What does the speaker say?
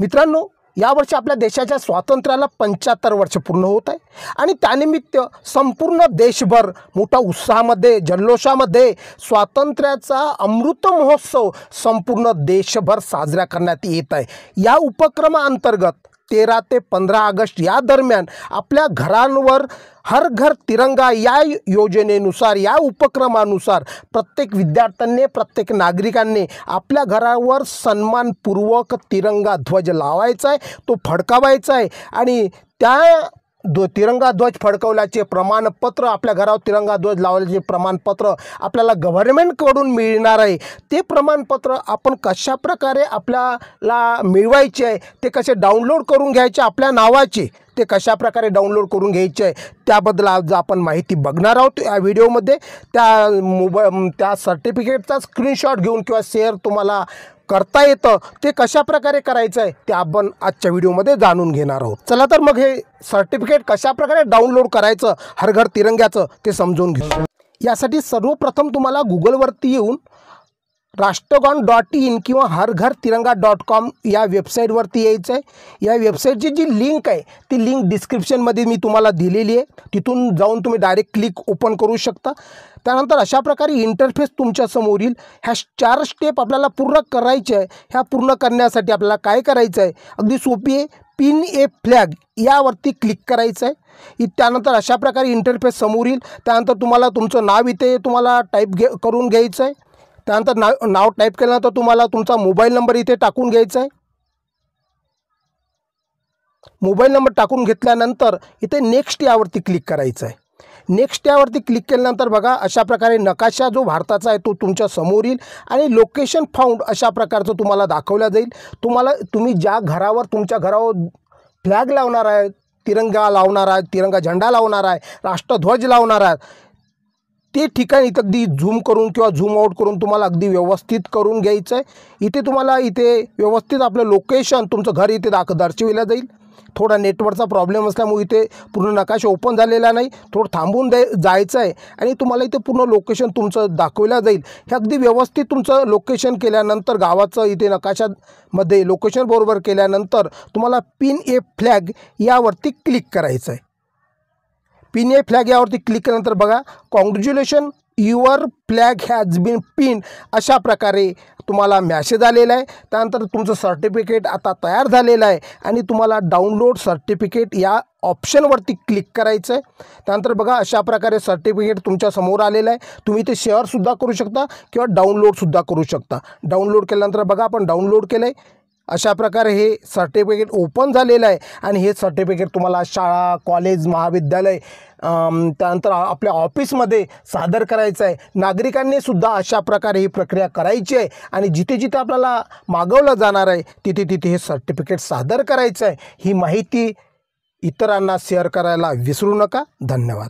मित्रांनो यावर्षी आपल्या देशाच्या स्वातंत्र्याला पंच्याहत्तर वर्ष पूर्ण होत आहे आणि त्यानिमित्त संपूर्ण देशभर मोठ्या उत्साहामध्ये जल्लोषामध्ये स्वातंत्र्याचा अमृत महोत्सव संपूर्ण देशभर साजरा करण्यात येत आहे या उपक्रमाअंतर्गत तेरा ते पंधरा ऑगस्ट या दरम्यान आपल्या घरांवर हर घर तिरंगा या योजनेनुसार या उपक्रमानुसार प्रत्येक विद्यार्थ्यांनी प्रत्येक नागरिकांनी आपल्या घरावर सन्मानपूर्वक तिरंगा ध्वज लावायचा आहे तो फडकावायचा आहे आणि त्या दो तिरंगा ध्वज फडकवल्याचे प्रमाणपत्र आपल्या घरावर तिरंगा ध्वज लावल्याचे प्रमाणपत्र आपल्याला गव्हर्नमेंटकडून मिळणार आहे ते प्रमाणपत्र आपण कशाप्रकारे आपल्याला मिळवायचे आहे ते कसे डाउनलोड करून घ्यायचे आपल्या नावाचे ते कशाप्रकारे डाउनलोड करून घ्यायचे आहे त्याबद्दल आज आपण माहिती बघणार आहोत या व्हिडिओमध्ये त्या मोबाईल त्या सर्टिफिकेटचा स्क्रीनशॉट घेऊन किंवा शेअर तुम्हाला करता येतं ते कशा प्रकारे करायचं आहे ते आपण आजच्या व्हिडिओमध्ये जाणून घेणार आहोत चला तर मग हे सर्टिफिकेट कशा प्रकारे डाउनलोड करायचं हर घर तिरंग्याचं ते समजून घेऊ यासाठी सर्वप्रथम तुम्हाला गुगलवरती येऊन राष्ट्रगण डॉट इन कि हर घर तिरंगा डॉट कॉम या वेबसाईटवरती यायचं आहे या वेबसाईटची जी लिंक है ती लिंक डिस्क्रिप्शनमध्ये मैं तुम्हारा दिल्ली है तिथु जाऊन तुम्हें डायरेक्ट क्लिक ओपन करू शकता त्यानंतर अशा प्रकार इंटरफेस तुमच्यासमोर हा चार स्टेप अपने पूर्ण कराए आहे पूर्ण करना आपल्याला काय करायचं सोपी है पिन ए फ्लैग यावरती क्लिक करायचं अशा प्रकार इंटरफेस समोर येईल त्यानंतर तुम्हाला नाव इथे तुम्हारा टाइप घे करून घ्यायचं त्यानंतर नाव नाव टाईप केल्यानंतर तुम्हाला तुमचा मोबाईल नंबर इथे टाकून घ्यायचा आहे मोबाईल नंबर टाकून घेतल्यानंतर इथे नेक्स्ट यावरती क्लिक करायचं आहे नेक्स्ट यावरती क्लिक केल्यानंतर बघा अशा प्रकारे नकाशा जो भारताचा आहे तो तुमच्या समोर येईल आणि लोकेशन फाउंड अशा प्रकारचं तुम्हाला दाखवलं जाईल तुम्हाला तुम्ही ज्या घरावर तुमच्या घरावर फ्लॅग लावणार आहे तिरंगा लावणार आहे तिरंगा झेंडा लावणार आहे राष्ट्रध्वज लावणार आहे ते ठिकाण इथं अगदी झूम करून किंवा झूम आऊट करून तुम्हाला अगदी व्यवस्थित करून घ्यायचं आहे इथे तुम्हाला इथे व्यवस्थित आपलं लोकेशन तुमचं घर इथे दाख दर्शविलं जाईल थोडा नेटवर्कचा प्रॉब्लेम असल्यामुळे इथे पूर्ण नकाशा ओपन झालेला नाही थोडं थांबून द्याय जायचं आहे आणि तुम्हाला इथे पूर्ण लोकेशन तुमचं दाखवल्या जाईल हे अगदी व्यवस्थित तुमचं लोकेशन केल्यानंतर गावाचं इथे नकाशामध्ये लोकेशन बरोबर केल्यानंतर तुम्हाला पिन ए फ्लॅग यावरती क्लिक करायचं आहे पिन ए फ्लॅग यावरती क्लिक केल्यानंतर बघा congratulation your flag has been pin अशा प्रकारे तुम्हाला मॅसेज आलेला आहे त्यानंतर तुमचं सर्टिफिकेट आता तयार झालेलं आहे आणि तुम्हाला डाउनलोड सर्टिफिकेट या ऑप्शनवरती क्लिक करायचं आहे त्यानंतर बघा अशा प्रकारे सर्टिफिकेट तुमच्यासमोर आलेलं आहे तुम्ही ते शेअरसुद्धा करू शकता किंवा डाउनलोडसुद्धा करू शकता डाउनलोड केल्यानंतर बघा आपण डाउनलोड केलं आहे अशा प्रकारे हे सर्टिफिकेट ओपन झालेलं आहे आणि हे सर्टिफिकेट तुम्हाला शाळा कॉलेज महाविद्यालय त्यानंतर आपल्या ऑफिसमध्ये सादर करायचं आहे नागरिकांनी सुद्धा अशा प्रकारे ही प्रक्रिया करायची आहे आणि जिथे जिथे आपल्याला मागवलं जाणार आहे तिथे तिथे हे सर्टिफिकेट सादर करायचं आहे ही माहिती इतरांना शेअर करायला विसरू नका धन्यवाद